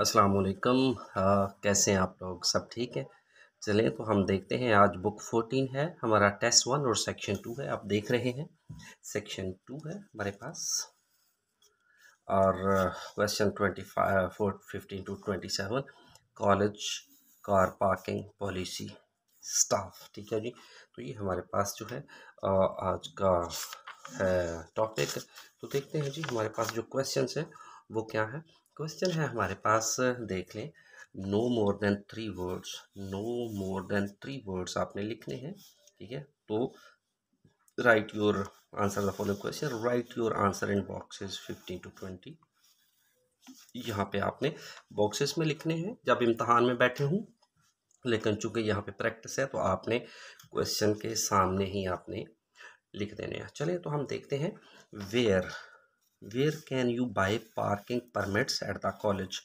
असलकम हाँ, कैसे हैं आप लोग सब ठीक है चलें तो हम देखते हैं आज बुक फोर्टीन है हमारा टेस्ट वन और सेक्शन टू है आप देख रहे हैं सेक्शन टू है हमारे पास और question twenty five four fifteen to twenty seven college car parking policy staff ठीक है जी तो ये हमारे पास जो है आज का है टॉपिक तो देखते हैं जी हमारे पास जो क्वेश्चन है वो क्या है क्वेश्चन है हमारे पास देख लें no more than three words no more than three words आपने लिखने हैं ठीक है तो write your answer the following question write your answer in boxes fifteen to twenty यहाँ पे आपने बॉक्सेस में लिखने हैं जब इम्तहान में बैठे हूँ लेकिन चूंकि यहाँ पे प्रैक्टिस है तो आपने क्वेश्चन के सामने ही आपने लिख देने हैं चलिए तो हम देखते हैं where where can you buy parking permits at the college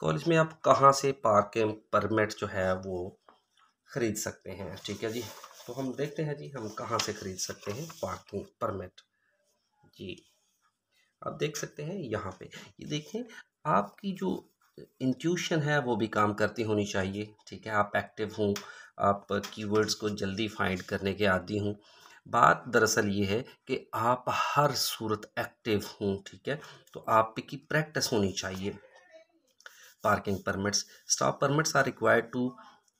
college में आप कहाँ से पार्किंग परमिट जो है वो ख़रीद सकते हैं ठीक है जी तो हम देखते हैं जी हम कहाँ से ख़रीद सकते हैं पार्किंग परमिट जी आप देख सकते हैं यहाँ पे ये देखें आपकी जो इंट्यूशन है वो भी काम करती होनी चाहिए ठीक है आप एक्टिव हों आप कीवर्ड्स को जल्दी फाइंड करने के आदि हों बात दरअसल ये है कि आप हर सूरत एक्टिव हों ठीक है तो आप की प्रैक्टिस होनी चाहिए parking permits staff permits are required to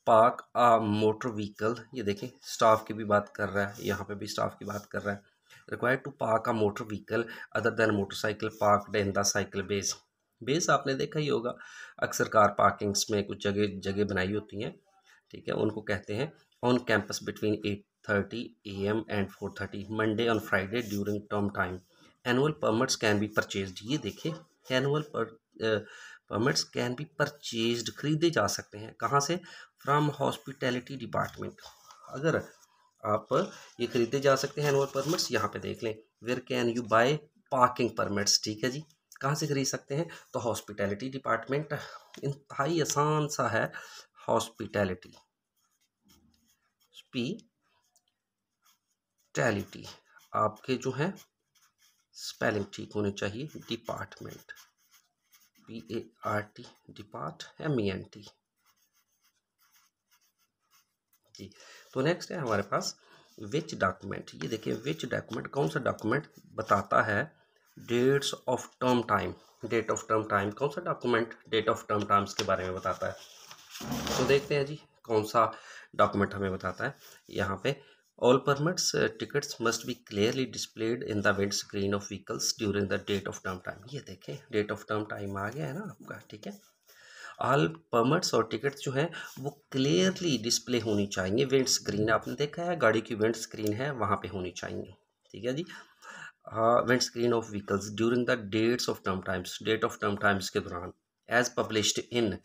park a motor vehicle ये देखें स्टाफ की भी बात कर रहा है यहाँ पे भी स्टाफ की बात कर रहा है required to park a motor vehicle other than motorcycle park in the cycle bays bays आपने देखा ही होगा अक्सर कार पार्किंग्स में कुछ जगह जगह बनाई होती हैं ठीक है उनको कहते हैं on campus between eight AM and four thirty Monday on Friday during term time annual permits can be purchase ये देखिए annual permits can be purchase खरीदे जा सकते हैं कहाँ से फ्राम हॉस्पिटैलिटी डिपार्टमेंट अगर आप ये खरीदे जा सकते हैं एनुअल परमिट्स यहाँ पे देख लें where can you buy parking permits ठीक है जी कहाँ से खरीद सकते हैं तो हॉस्पिटैलिटी डिपार्टमेंट इंतहाई आसान सा है हॉस्पिटैलिटी पी टैलिटी आपके जो है स्पेलिंग ठीक होने चाहिए department P A R T depart M E N T जी तो नेक्स्ट है हमारे पास विच डॉक्यूमेंट ये देखिए विच डॉक्यूमेंट कौन सा डॉक्यूमेंट बताता है dates of term time date of term time कौन सा document date of term times के बारे में बताता है तो देखते हैं जी कौन सा डॉक्यूमेंट हमें बताता है यहाँ पे All permits uh, tickets must be clearly displayed in the wind screen of vehicles during the date of term time. ये देखें date of term time आ गया है ना आपका ठीक है All permits और tickets जो हैं वो clearly display होनी चाहिए विंड स्क्रीन आपने देखा है गाड़ी की विंड स्क्रीन है वहाँ पर होनी चाहिए ठीक है जी windscreen of vehicles during the dates of term times date of term times के दौरान एज पब्लिश्ड इन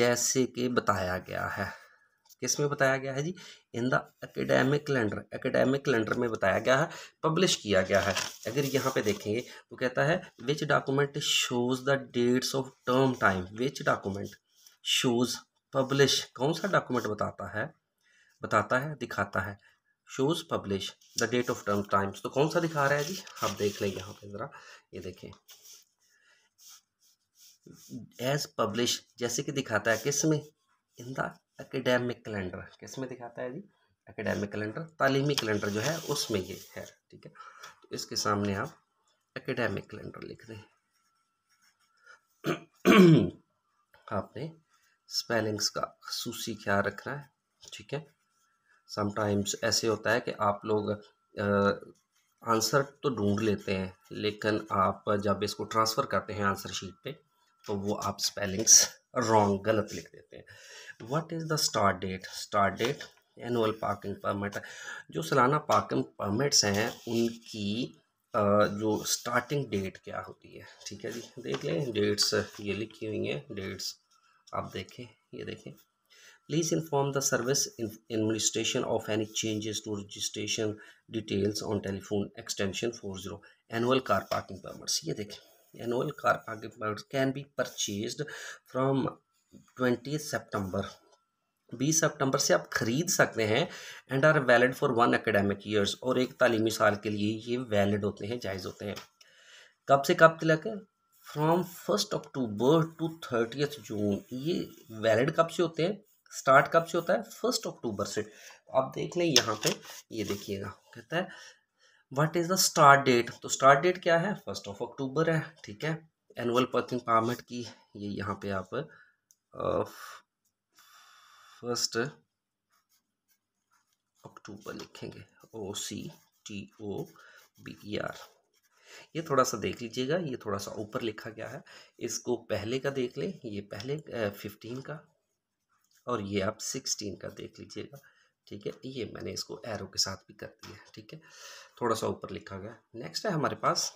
जैसे कि बताया गया है किसमें बताया गया है जी in the academic calendar academic calendar में बताया गया है पब्लिश किया गया है अगर यहाँ पे देखेंगे तो कहता है which document shows the dates of term time which document shows publish कौन सा डॉक्यूमेंट बताता है बताता है दिखाता है shows publish the date of term times तो कौन सा दिखा रहा है जी आप देख लें यहाँ पे ज़रा ये देखें एज पब्लिश जैसे कि दिखाता है किस में इन द एकेडेमिक कैलेंडर किस में दिखाता है जी एकेडेमिक कैलेंडर तालीमी कैलेंडर जो है उसमें ये है ठीक है तो इसके सामने आप एकेडेमिक कैलेंडर लिख दें आपने स्पेलिंग्स का खसूसी ख्याल रखना है ठीक है समटाइम्स ऐसे होता है कि आप लोग आंसर तो ढूंढ लेते हैं लेकिन आप जब इसको ट्रांसफ़र करते हैं आंसर शीट पे तो वो आप स्पेलिंग्स रॉन्ग गलत लिख देते हैं what is the start date start date annual parking permit जो सालाना पार्किंग परमिट्स हैं उनकी जो स्टार्टिंग डेट क्या होती है ठीक है जी देख लें डेट्स ये लिखी हुई हैं डेट्स आप देखें ये देखें please inform the service administration of any changes to registration details on telephone extension four zero annual car parking permits ये देखें annual car parking permits can be purchase from twenty September 20 सितंबर से आप ख़रीद सकते हैं and are valid for one academic years और एक तालीमी साल के लिए ये वैलिड होते हैं जायज़ होते हैं कब से कब तक है from first October to thirty June ये वैलिड कब से होते हैं स्टार्ट कब से होता है फर्स्ट अक्टूबर से आप देख लें यहाँ पे ये देखिएगा कहता है what is the start date तो स्टार्ट डेट क्या है फर्स्ट ऑफ अक्टूबर है ठीक है एनुअल पर्सन परमिट की ये यहाँ पे आप फर्स्ट अक्टूबर लिखेंगे O C T O B R ये थोड़ा सा देख लीजिएगा ये थोड़ा सा ऊपर लिखा गया है इसको पहले का देख लें ये पहले फिफ्टीन का और ये आप सिक्सटीन का देख लीजिएगा ठीक है ये मैंने इसको एरो के साथ भी कर दिया है ठीक है थोड़ा सा ऊपर लिखा गया नेक्स्ट है हमारे पास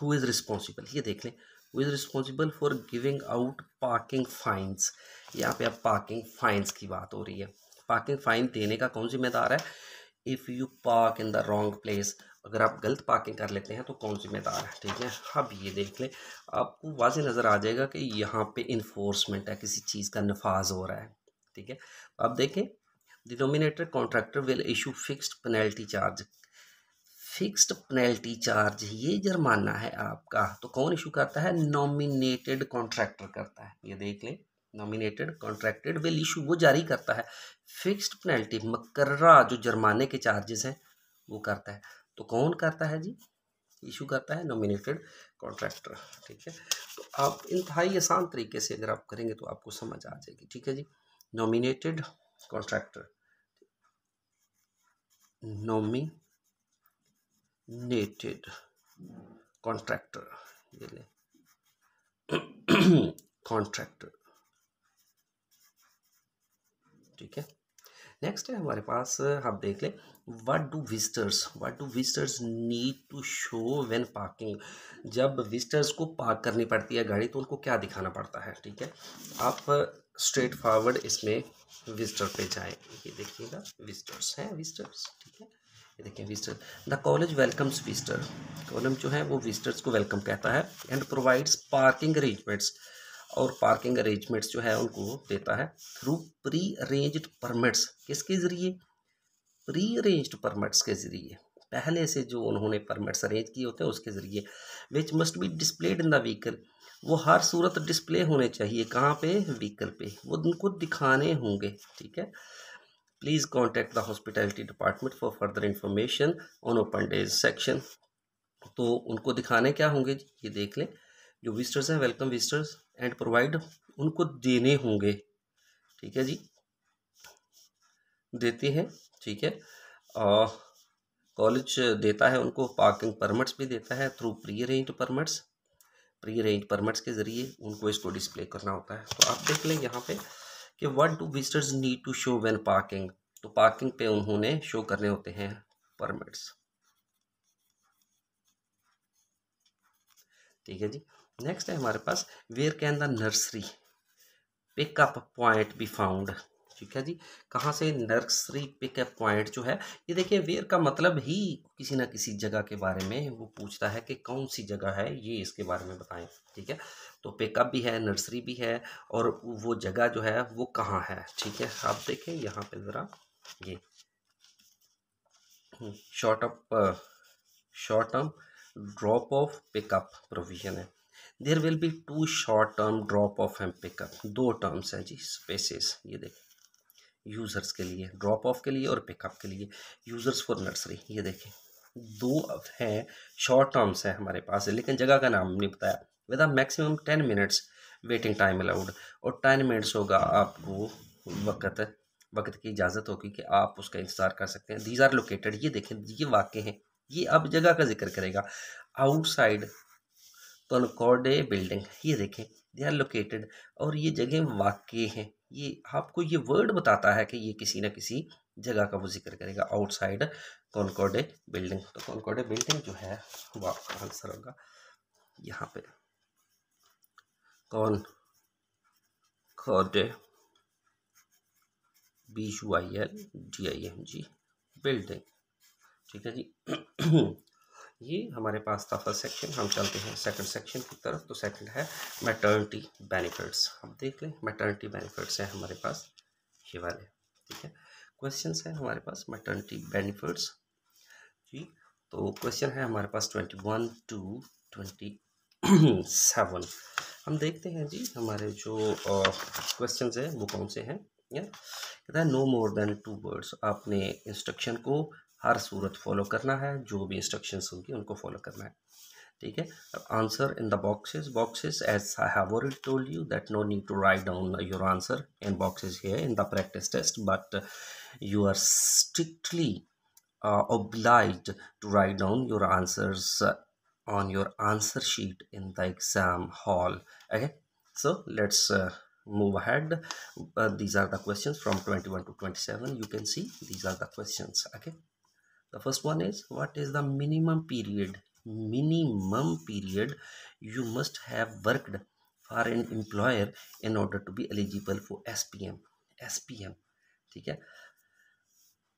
हु इज़ रिस्पॉन्सिबल ये देख लें वो is responsible for giving out parking fines यहाँ पे अब पार्किंग फाइन्स की बात हो रही है पार्किंग फाइन देने का कौन जिम्मेदार है if you park in the wrong place अगर आप गलत पार्किंग कर लेते हैं तो कौन जिम्मेदार है ठीक है अब ये देख लें आपको वाज नज़र आ जाएगा कि यहाँ पे इन्फोर्समेंट है किसी चीज़ का नफाज हो रहा है ठीक है अब देखें denominator contractor will issue fixed penalty charge fixed penalty charge ये जुर्माना है आपका तो कौन इशू करता है नॉमिनेटेड कॉन्ट्रैक्टर करता है ये देख लें नॉमिनेटेड कॉन्ट्रैक्टेड विल इशू वो जारी करता है फिक्स्ड पेनल्टी मकर्रा जो जुर्माने के चार्जेस हैं वो करता है तो कौन करता है जी इशू करता है नॉमिनेटेड कॉन्ट्रैक्टर ठीक है तो आप इंतहाई आसान तरीके से अगर आप करेंगे तो आपको समझ आ जाएगी ठीक है जी nominated contractor nominated contractor contractor ठीक है नेक्स्ट है हमारे पास आप देख लें what do visitors what do visitors need to show when parking जब विजिटर्स को पार्क करनी पड़ती है गाड़ी तो उनको क्या दिखाना पड़ता है ठीक है आप स्ट्रेट फॉरवर्ड इसमें विजिटर पे जाए ये देखिएगा विजिटर्स हैं विजिटर्स ठीक है ये देखिए visitor the college welcomes visitor column जो है वो विजिटर्स को वेलकम कहता है एंड प्रोवाइड्स पार्किंग अरेंजमेंट्स और पार्किंग अरेंजमेंट्स जो है उनको देता है थ्रू प्री अरेंज परमिट्स किसके ज़रिए प्री अरेंज परमिट्स के ज़रिए पहले से जो उन्होंने परमिट्स अरेंज किए होते हैं उसके ज़रिए which must be displayed in the vehicle वो हर सूरत डिस्प्ले होने चाहिए कहाँ पे व्हीकल पे वो उनको दिखाने होंगे ठीक है please contact the hospitality department for further information on open days section तो उनको दिखाने क्या होंगे ये देख लें जो विजिटर्स हैं वेलकम विजिटर्स एंड प्रोवाइड उनको देने होंगे ठीक है जी देते हैं ठीक है कॉलेज देता है उनको पार्किंग परमिट्स भी देता है through pre arrange permits pre arrange permits के ज़रिए उनको इसको डिस्प्ले करना होता है तो आप देख लें यहाँ पे कि what do visitors need to show when parking तो पार्किंग पे उन्होंने शो करने होते हैं परमिट्स ठीक है जी नेक्स्ट है हमारे पास where can the nursery pickup point be found ठीक है जी कहाँ से नर्सरी पिक पॉइंट जो है ये देखिए वेयर का मतलब ही किसी ना किसी जगह के बारे में वो पूछता है कि कौन सी जगह है ये इसके बारे में बताएं ठीक है तो पिकअप भी है नर्सरी भी है और वो जगह जो है वो कहाँ है ठीक है आप देखें यहाँ पे ज़रा ये hmm, short up short term drop off pickup provision है there will be two short term drop off and pickup दो टर्म्स हैं जी स्पेसिस ये देखें यूज़र्स के लिए ड्रॉप ऑफ के लिए और पिकअप के लिए यूज़र्स फॉर नर्सरी ये देखें दो हैं शॉर्ट टर्म्स हैं हमारे पास लेकिन जगह का नाम नहीं बताया with maximum ten minutes waiting time allowed और टेन मिनट्स होगा आपको वक्त वक्त की इजाज़त होगी कि आप उसका इंतज़ार कर सकते हैं दीज आर लोकेटेड ये देखें ये वाक़ हैं ये अब जगह का जिक्र करेगा आउटसाइड तो बिल्डिंग ये देखें दे आर लोकेटेड और ये जगह वाक़ हैं ये आपको ये वर्ड बताता है कि ये किसी ना किसी जगह का वो जिक्र करेगा आउटसाइड कॉनकॉर्डे बिल्डिंग तो कॉनकॉर्डे बिल्डिंग जो है वो आपका आंसर होगा यहाँ पे कौन कॉर्डे B U I L D I M G building ठीक है जी ये हमारे पास था फर्स्ट सेक्शन हम चलते हैं सेकंड सेक्शन की तरफ तो सेकंड है मैटर्निटी बेनिफिट्स हम देख लें मैटर्निटी बेनिफिट्स हैं हमारे पास ये वाले ठीक है क्वेश्चन हैं हमारे पास मैटर्निटी बेनिफिट्स जी तो क्वेश्चन है हमारे पास twenty one to twenty seven हम देखते हैं जी हमारे जो क्वेश्चन हैं वो कौन से हैं या कहता है no more than two words आपने इंस्ट्रक्शन को हर सूरत फॉलो करना है जो भी इंस्ट्रक्शंस होगी उनको फॉलो करना है ठीक है answer in the boxes boxes as I have already told you that no need to write down your answer in boxes here in the practice test but you are strictly oblige to write down your answers on your answer sheet in the exam hall okay so let's move ahead uh, these are the questions from 21 to 27 you can see these are the questions okay the first one is what is the minimum period minimum period you must have worked for an employer in order to be eligible for SPM SPM ठीक है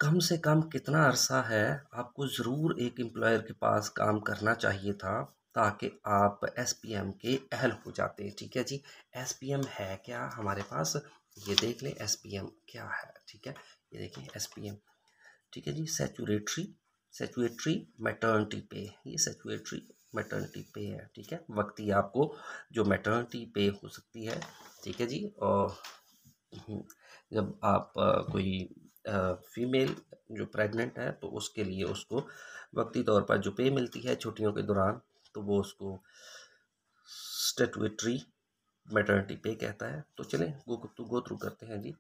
कम से कम कितना अरसा है आपको ज़रूर एक employer के पास काम करना चाहिए था ताकि आप एस पी एम के अहल हो जाते हैं ठीक है जी एस पी एम है क्या हमारे पास ये देख लें एस पी एम क्या है ठीक है ये देखें एस पी एम ठीक है जी सेचुरेटरी सेचुएटरी मेटर्निटी पे ये सेचुएटरी मेटर्निटी पे है ठीक है वक्ती आपको जो मेटर्निटी पे हो सकती है ठीक है जी और हम्म, जब आप कोई फीमेल जो प्रेग्नेंट है तो उसके लिए उसको वक्ती तौर पर जो पे मिलती है छुट्टियों के दौरान तो वो उसको स्टेटुएटरी मेटर्निटी पे कहता है तो चलें गो गो थ्रू करते हैं जी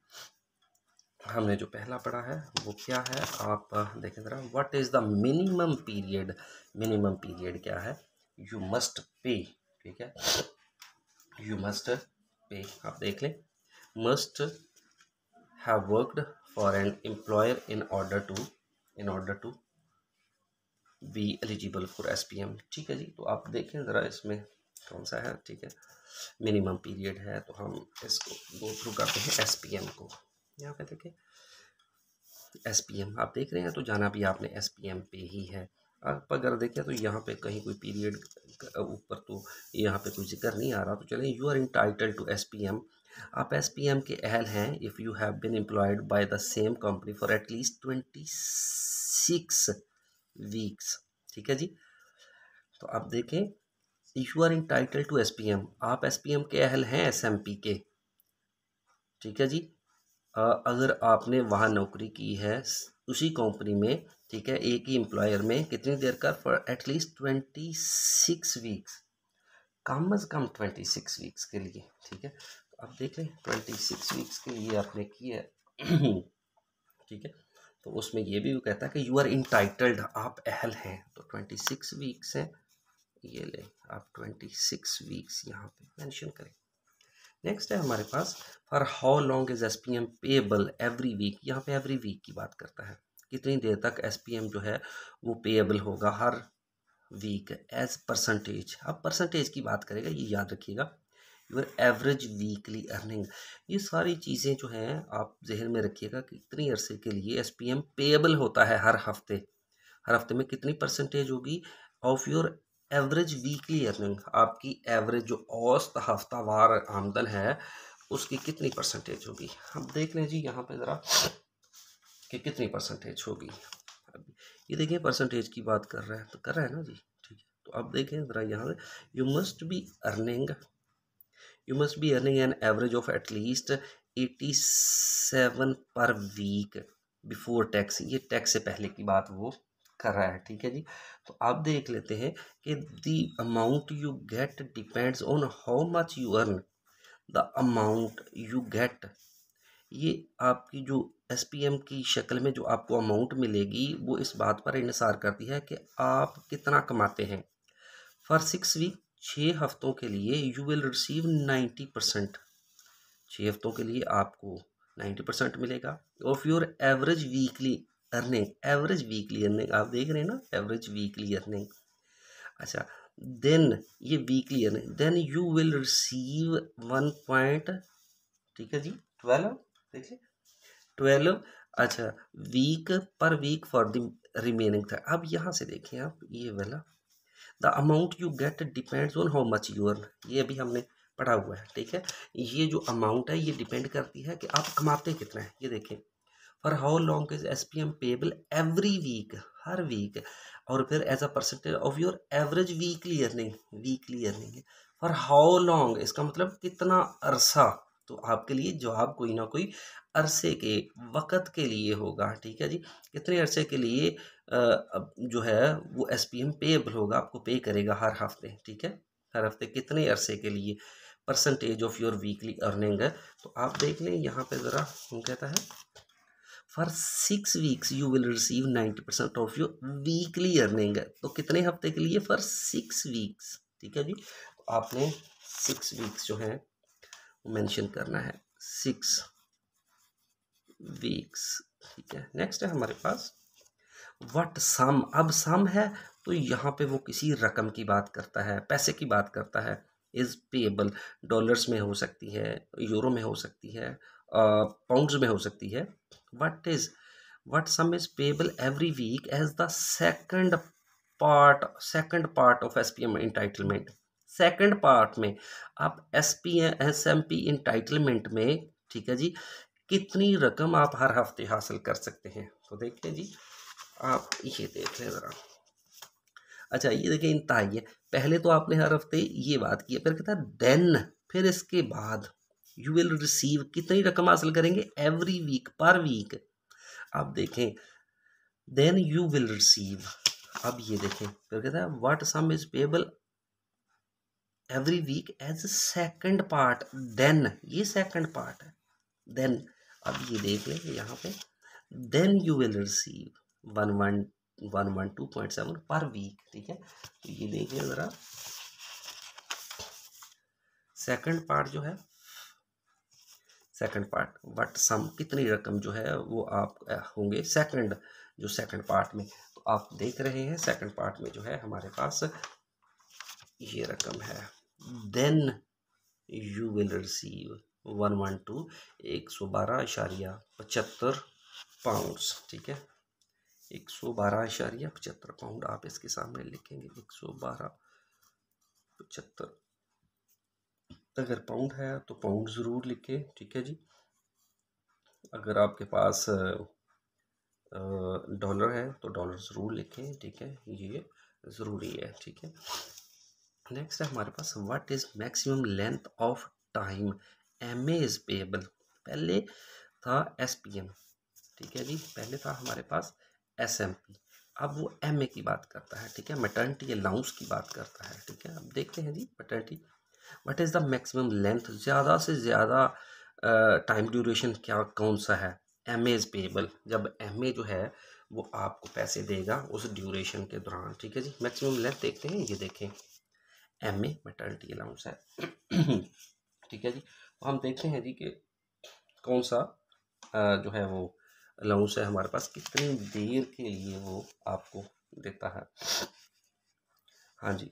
हमने जो पहला पढ़ा है वो क्या है आप देखें ज़रा what is the minimum period minimum period क्या है यू मस्ट पे ठीक है यू मस्ट पे आप देख लें must have worked for an employer in order to in order to be eligible for S P M ठीक है जी तो आप देखें ज़रा इसमें कौन सा है ठीक है मिनिमम पीरियड है तो हम इसको गो थ्रू करते हैं एस पी एम को यहाँ पे देखें एस पी एम आप देख रहे हैं तो जाना भी आपने एस पी एम पे ही है आप अगर देखें तो यहाँ पे कहीं कोई पीरियड ऊपर तो यहाँ पे कोई जिक्र नहीं आ रहा तो चलें you are entitle to S P M आप एस पी एम के अहल हैं if you have been employed by the same company for at least twenty six weeks ठीक है जी तो आप देखें you are entitle to S P M आप एस पी एम के अहल हैं एस एम पी के ठीक है जी अगर आपने वहाँ नौकरी की है उसी कंपनी में ठीक है एक ही एम्प्लॉयर में कितनी देर का for at least twenty six weeks कम अज़ कम ट्वेंटी सिक्स वीक्स के लिए ठीक है तो आप देख लें ट्वेंटी सिक्स वीक्स के लिए आपने की है ठीक है तो उसमें ये भी वो कहता है कि यू आर इंटाइटल्ड आप अहल हैं तो ट्वेंटी सिक्स वीक्स हैं ये लें आप ट्वेंटी सिक्स वीक्स यहाँ पे मेंशन करें नेक्स्ट है हमारे पास for how long is S P M payable every week यहाँ पे एवरी वीक की बात करता है कितनी देर तक एस पी एम जो है वो पेएबल होगा हर वीक एज परसेंटेज अब परसेंटेज की बात करेगा ये याद रखिएगा योर एवरेज वीकली अर्निंग ये सारी चीज़ें जो हैं आप जहन में रखिएगा कि कितनी अरसे के लिए एस पी एम पेएबल होता है हर हफ्ते हर हफ्ते में कितनी परसेंटेज होगी of your average weekly earning आपकी एवरेज जो औस्त हफ्तावार आमदन है उसकी कितनी परसेंटेज होगी हम देख लें जी यहाँ पे ज़रा कि कितनी परसेंटेज होगी ये देखिए परसेंटेज की बात कर रहे हैं तो कर रहे हैं ना जी ठीक है तो अब देखें ज़रा यहाँ पे you must be earning you must be earning an average of at least eighty seven per week before tax ये टैक्स से पहले की बात वो कर रहा है ठीक है जी तो आप देख लेते हैं कि the amount you get depends on how much you earn the amount you get ये आपकी जो एस पी एम की शक्ल में जो आपको अमाउंट मिलेगी वो इस बात पर इंसार करती है कि आप कितना कमाते हैं फॉर सिक्स वीक छः हफ्तों के लिए you will receive ninety percent छः हफ्तों के लिए आपको नाइन्टी परसेंट मिलेगा of your average weekly earning average weekly earning आप देख रहे हैं ना एवरेज वीकली अर्निंग अच्छा देन ये weekly earning then you will receive one point ठीक है जी ट्वेल्व देखिए ट्वेल्व अच्छा week per week for the remaining था अब यहाँ से देखें आप ये वाला the amount you get depends on how much you earn ये अभी हमने पढ़ा हुआ है ठीक है ये जो अमाउंट है ये डिपेंड करती है कि आप कमाते कितना है ये देखें for how long is S P M payable every week हर वीक और फिर as a percentage of your average weekly earning weekly earning for how long इसका मतलब कितना अरसा तो आपके लिए जवाब कोई ना कोई अरसे के वक़्त के लिए होगा ठीक है जी कितने अरसे के लिए जो है वो एस पी एम पेबल होगा आपको पे करेगा हर हफ्ते ठीक है हर हफ्ते कितने अरसे के लिए percentage of your weekly earning है तो आप देख लें यहाँ पे ज़रा कहता है for six weeks you will receive ninety percent of your weekly earning तो कितने हफ्ते के लिए फॉर सिक्स वीक्स ठीक है जी आपने सिक्स वीक्स जो है मैंशन करना है सिक्स वीक्स ठीक है नेक्स्ट है हमारे पास वट सम अब सम है तो यहाँ पे वो किसी रकम की बात करता है पैसे की बात करता है इज़ पेबल डॉलर्स में हो सकती है यूरो में हो सकती है पाउंड्स में हो सकती है what is what sum is payable every week as the second part second part of spm entitlement second part में आप S P S M P entitlement में ठीक है जी कितनी रकम आप हर हफ्ते हासिल कर सकते हैं तो देखिए जी आप ये देख लें ज़रा अच्छा ये देखिए इंतहा है पहले तो आपने हर हफ्ते ये बात की फिर कहता है देन फिर इसके बाद यू विल रिसीव कितनी रकम हासिल करेंगे एवरी वीक पर वीक आप देखें देन यू विल रिसीव अब ये देखें फिर कहता है what sum is payable every week as second part then ये सेकेंड पार्ट है देन अब ये देख लें यहाँ पे then you will receive one one one one two point seven per week ठीक है तो ये देख लें ज़रा सेकंड पार्ट जो है सेकंड पार्ट बट सम कितनी रकम जो है वो आप होंगे सेकंड जो सेकंड पार्ट में तो आप देख रहे हैं सेकंड पार्ट में जो है हमारे पास ये रकम है then you will receive one one two एक सौ बारह इशारिया पचहत्तर पाउंड्स ठीक है एक सौ बारह इशारिया पचहत्तर पाउंड आप इसके सामने लिखेंगे एक सौ बारह पचहत्तर अगर पाउंड है तो पाउंड ज़रूर लिखें ठीक है जी अगर आपके पास डॉलर है तो डॉलर ज़रूर लिखें ठीक है ये ज़रूरी है ठीक है नेक्स्ट है हमारे पास what is maximum length of time M A is payable पहले था एस पी एम ठीक है जी पहले था हमारे पास एस एम पी अब वो एम ए की बात करता है ठीक है मटर्निटी अलाउंस की बात करता है ठीक है अब देखते हैं जी maternity what is the maximum length ज़्यादा से ज़्यादा टाइम ड्यूरेशन क्या कौन सा है एम एज पेबल जब एम ए जो है वो आपको पैसे देगा उस ड्यूरेशन के दौरान ठीक है जी मैक्सिमम लेंथ देखते हैं ये देखें एम ए मेटर्निटी अलाउंस है ठीक है जी तो हम देखते हैं जी कि कौन सा जो है वो अलाउंस है हमारे पास कितनी देर के लिए वो आपको देता है हाँ जी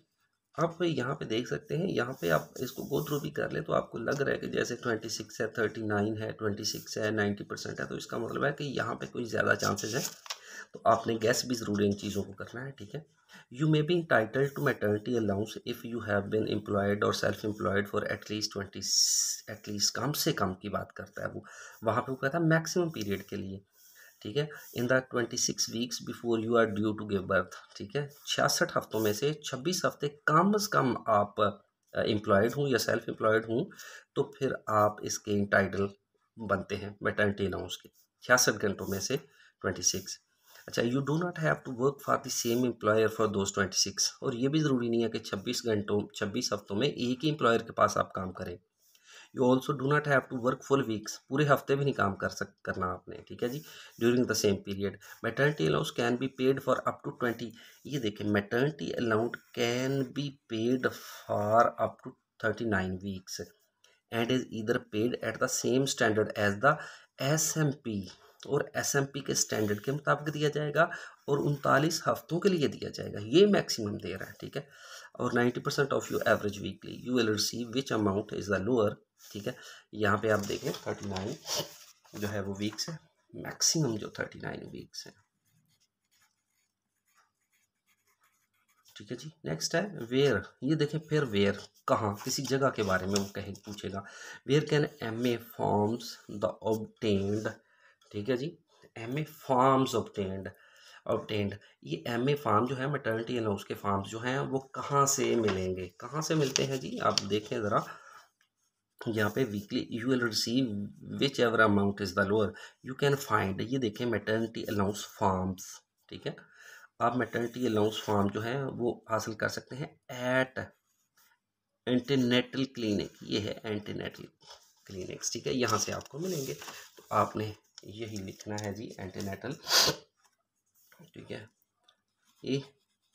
आप यहाँ पे देख सकते हैं यहाँ पे आप इसको गो थ्रू भी कर ले तो आपको लग रहा है कि जैसे ट्वेंटी सिक्स है थर्टी नाइन है ट्वेंटी सिक्स है नाइन्टी परसेंट है तो इसका मतलब है कि यहाँ पे कोई ज़्यादा चांसेस है तो आपने गैस भी ज़रूर इन चीज़ों को करना है ठीक है you may be title to maternity allowance if you have been employed और self employed for at least twenty at least कम से कम की बात करता है वो वहाँ पर वो कहता है मैक्सिमम पीरियड के लिए ठीक है in the twenty six weeks before you are due to give birth ठीक है छियासठ हफ्तों में से छब्बीस हफ्ते कम अज़ कम आप एम्प्लॉयड हूँ या सेल्फ एम्प्लॉयड हूँ तो फिर आप इसके इंटाइटल बनते हैं मेटर्निटी अलाउंस के छियासठ घंटों में से ट्वेंटी सिक्स अच्छा you do not have to work for the same employer for those twenty six और ये भी ज़रूरी नहीं है कि छब्बीस घंटों छब्बीस हफ्तों में एक ही एम्प्लॉयर के पास आप काम करें you also do not have to work full weeks पूरे हफ्ते भी नहीं काम कर सक करना आपने ठीक है जी during the same period maternity allowance can be paid for up to twenty ये देखें maternity allowance can be paid for up to thirty nine weeks and is either paid at the same standard as the S M P और S M P के standard के मुताबिक दिया जाएगा और उनतालीस हफ्तों के लिए दिया जाएगा ये मैक्सिमम दे रहा है ठीक है और 90 percent of you average weekly you will receive which amount is the lower ठीक है यहाँ पे आप देखें 39 जो है वो वीक्स है मैक्सिमम जो 39 वीक्स है ठीक है जी नेक्स्ट है वेयर ये देखें फिर वेयर कहाँ किसी जगह के बारे में वो कहें पूछेगा where can M A forms the obtained ठीक है जी M A forms obtained obtained ये एम ए फार्म जो है मेटर्निटी अलाउंस के फार्म जो हैं वो कहाँ से मिलेंगे कहाँ से मिलते हैं जी आप देखें ज़रा यहाँ पे weekly you will receive which ever amount is the lower you can find ये देखें मेटर्निटी अलाउंस फार्म्स ठीक है आप मेटर्निटी अलाउंस फार्म जो है वो हासिल कर सकते हैं एट एंटीनेटल क्लिनिक ये है एंटीनेटल क्लिनिक्स ठीक है यहाँ से आपको मिलेंगे तो आपने यही लिखना है जी एंटीनेटल ठीक है A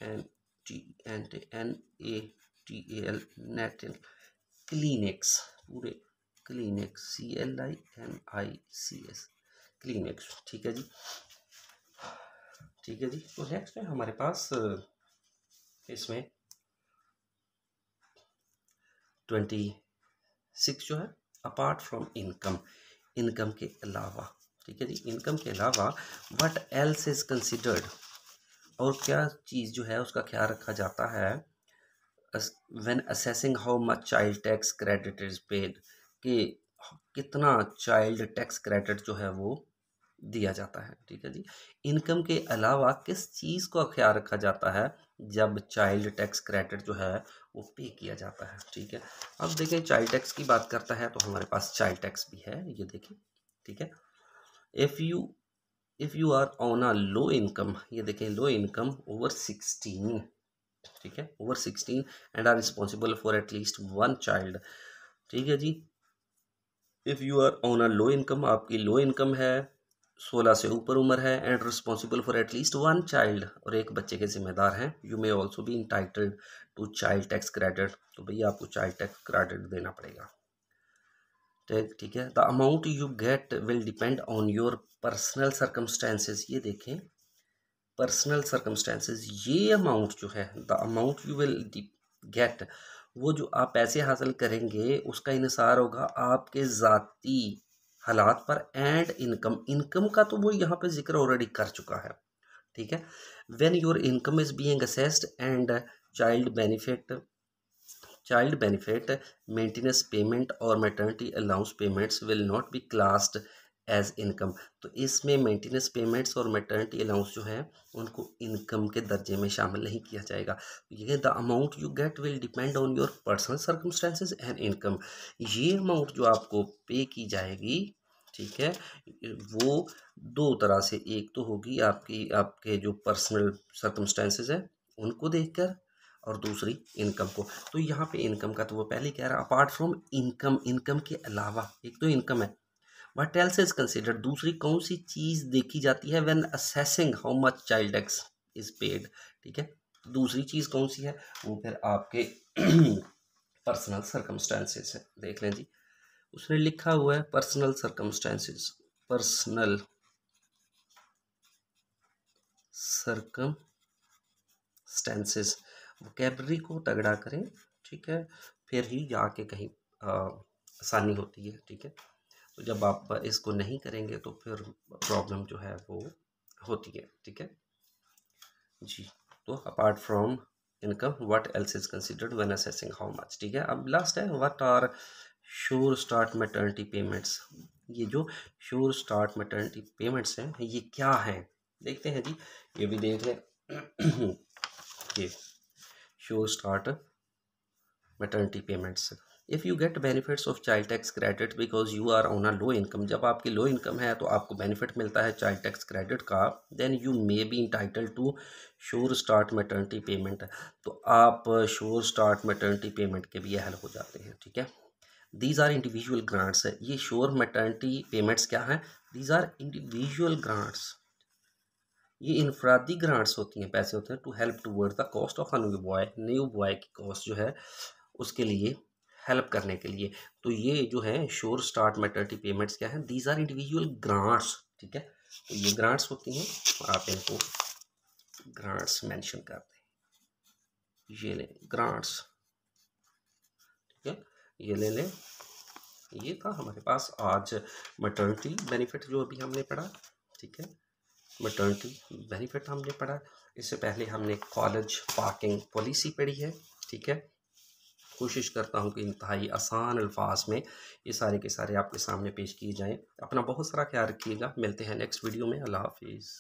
N T N N A T A L net clinics पूरे clinics C L I N I C S clinics ठीक है जी ठीक है जी तो नेक्स्ट है हमारे पास इसमें ट्वेंटी सिक्स जो है अपार्ट फ्रॉम इनकम इनकम के अलावा ठीक है जी इनकम के अलावा वट एल्स इज़ कंसिडर्ड और क्या चीज़ जो है उसका ख्याल रखा जाता है when assessing how much child tax credit is paid कि कितना चाइल्ड टैक्स क्रेडिट जो है वो दिया जाता है ठीक है जी इनकम के अलावा किस चीज़ का ख्याल रखा जाता है जब चाइल्ड टैक्स क्रेडिट जो है वो पे किया जाता है ठीक है अब देखें चाइल्ड टैक्स की बात करता है तो हमारे पास चाइल्ड टैक्स भी है ये देखिए ठीक है if you if you are on a low income ये देखें लो इनकम ओवर सिक्सटीन ठीक है over sixteen and are responsible for at least one child ठीक है जी if you are on a low income आपकी लो इनकम है सोलह से ऊपर उम्र है and responsible for at least one child और एक बच्चे के जिम्मेदार हैं यू मे ऑल्सो भी entitled to child tax credit तो भैया आपको चाइल्ड टैक्स क्रेडिट देना पड़ेगा तो ठीक है the amount you get will depend on your personal circumstances ये देखें पर्सनल सर्कमस्टेंसेज ये अमाउंट जो है the amount you will get वो जो आप पैसे हासिल करेंगे उसका इनसार होगा आपके ज़ाती हालात पर एंड इनकम इनकम का तो वो यहाँ पे जिक्र ऑलरेडी कर चुका है ठीक है when your income is being assessed and child benefit child benefit maintenance payment और maternity allowance payments will not be classed as income तो इसमें मेंटेनेंस पेमेंट्स और मेटर्निटी अलाउंस जो है उनको इनकम के दर्जे में शामिल नहीं किया जाएगा ये the amount you get will depend on your personal circumstances and income ये अमाउंट जो आपको पे की जाएगी ठीक है वो दो तरह से एक तो होगी आपकी आपके जो पर्सनल सर्कमस्टेंसेज हैं उनको देखकर और दूसरी इनकम को तो यहाँ पे इनकम का तो वो पहले कह रहा अपार्ट फ्रॉम इनकम इनकम के अलावा एक तो इनकम है वट एल्स इज कंसिडर दूसरी कौन सी चीज़ देखी जाती है when assessing how much child ex is paid ठीक है तो दूसरी चीज़ कौन सी है वो फिर आपके पर्सनल सर्कमस्टांसेस है देख लें जी उसने लिखा हुआ है personal circumstances personal circumstances vocabulary को तगड़ा करें ठीक है फिर ही जाके कहीं आसानी होती है ठीक है तो जब आप इसको नहीं करेंगे तो फिर प्रॉब्लम जो है वो होती है ठीक है जी तो apart from income what else is considered when assessing how much ठीक है अब लास्ट है what are sure start maternity payments ये जो श्योर स्टार्ट मेटर्निटी पेमेंट्स हैं ये क्या हैं देखते हैं जी ये भी देख लें you start maternity payments if you get benefits of child tax credit because you are on a low income जब आपकी लो इनकम है तो आपको बेनिफिट मिलता है चाइल्ड टैक्स क्रेडिट का then you may be entitle to sure start maternity payment तो आप श्योर स्टार्ट मेटर्निटी पेमेंट के भी अहल हो जाते हैं ठीक है दीज आर इंडिविजुअल ग्रांट्स है ये श्योर मेटर्निटी पेमेंट्स क्या है दीज आर इंडिविजुअल ग्रांट्स ये इनफरादी ग्रांट्स होती हैं पैसे होते हैं to help toward the cost of a new boy new boy की कॉस्ट जो है उसके लिए हेल्प करने के लिए तो ये जो है श्योर स्टार्ट मेटर्निटी पेमेंट्स क्या है दीज आर इंडिविजुअल ग्रांट्स ठीक है तो ये ग्रांट्स होती हैं आप इनको ग्रांट्स मैंशन करते हैं ये लें ग्रांट्स ठीक है ये ले लें ये था हमारे पास आज मटर्निटी बेनिफिट जो अभी हमने पढ़ा ठीक है मटर्निटी बेनिफिट हमने पढ़ा इससे पहले हमने कॉलेज पार्किंग पॉलिसी पढ़ी है ठीक है कोशिश करता हूँ कि इंतहाई आसान अल्फाज में ये सारे के सारे आपके सामने पेश किए जाएँ अपना बहुत सारा ख्याल रखिएगा मिलते हैं नेक्स्ट वीडियो में अल्लाह हाफिज़